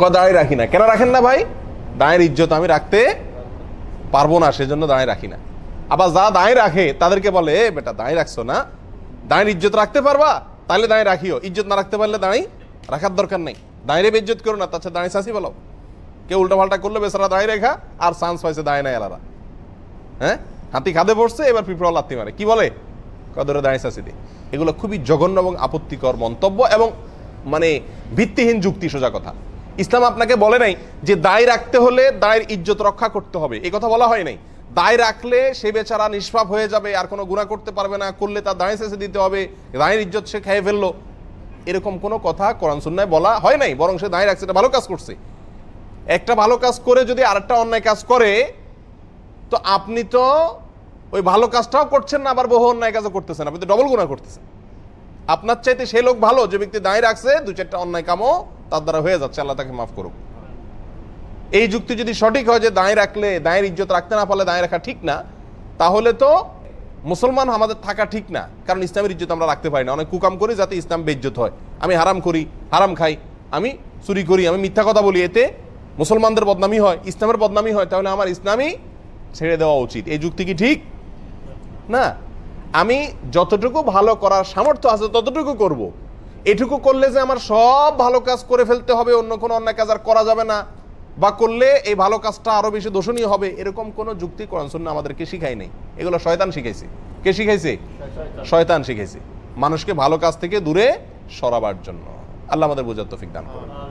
ক রাখি না কেন রাখেন না ভাই দাঁড়ের ইজ্জত আমি রাখতে পারবো না সেজন্য দাঁড়িয়ে রাখি না আবার যা দাঁড়িয়ে রাখে তাদেরকে বলে বেটা দাঁড়িয়ে রাখছো না দায়ের ইজ্জত রাখতে পারবা তাহলে দাঁড়িয়ে রাখিও ইজ্জত না রাখতে পারলে দাঁড়িয়ে রাখার দরকার নেই দাঁড়িয়ে বেজ্জত করো না তাছাড়া দাঁড়িয়ে সাঁচি বলো কেউ উল্টাপাল্টা করলো বেচারা দাঁড়িয়ে রেখা আর চান্স পাইছে দায় নাই আলাদা হ্যাঁ হাতি খাদে পড়ছে এবার পিঁপড়া লাত্তি মারে কি বলে কদরে দাঁড়িয়ে শাসি দি এগুলো খুবই জঘন্য এবং আপত্তিকর মন্তব্য এবং মানে ভিত্তিহীন যুক্তি সোজা কথা ইসলাম আপনাকে বলে নাই যে দায় রাখতে হলে দায়ের ইজ্জত রক্ষা করতে হবে এ কথা বলা হয় নাই দায় রাখলে সে বেচারা নিষ্পাপ হয়ে যাবে আর কোনো গুণা করতে পারবে না করলে তার দায় শেষে দিতে হবে দায়ের ইজ্জত সে খেয়ে ফেললো এরকম কোনো কথা কোরআন সুন্নায় বলা হয় নাই বরং সে দায় রাখছে এটা ভালো কাজ করছে একটা ভালো কাজ করে যদি আরেকটা অন্যায় কাজ করে তো আপনি তো ওই ভালো কাজটাও করছেন না আবার বহু অন্যায় কাজও করতেছেন আপনি তো ডবল গুণা করতেছেন আপনার চাইতে সে লোক ভালো যে ব্যক্তি দায় রাখছে দু চারটা অন্যায় কামও তার দ্বারা হয়ে যাচ্ছে আল্লাহ তাকে মাফ করুক এই যুক্তি যদি সঠিক হয় যে দাঁড়িয়ে রাখলে দাঁড়িয়ে ইজ্জত রাখতে না পারলে দাঁড়িয়ে রাখা ঠিক না তাহলে তো মুসলমান আমাদের থাকা ঠিক না কারণ ইসলামের ইজ্জত আমরা রাখতে পারি না অনেক কুকাম করি যাতে ইসলাম বেজ্জত হয় আমি হারাম করি হারাম খাই আমি চুরি করি আমি মিথ্যা কথা বলি এতে মুসলমানদের বদনামি হয় ইসলামের বদনামি হয় তাহলে আমার ইসলামই ছেড়ে দেওয়া উচিত এই যুক্তি কি ঠিক না আমি যতটুকু ভালো করার সামর্থ্য আছে ততটুকু করবো এটুকু করলে যে আমার সব ভালো কাজ করে ফেলতে হবে অন্য কোনো অন্যায় কাজ আর করা যাবে না বা করলে এই ভালো কাজটা আরও বেশি দোষণীয় হবে এরকম কোনো যুক্তি কোরআন সুন্না আমাদেরকে শিখাই নেই এগুলো শয়তান শিখাইছে কে শিখাইছে শয়তান শিখাইছে মানুষকে ভালো কাজ থেকে দূরে সরাবার জন্য আল্লাহ আমাদের বোঝার তফিক দান করুন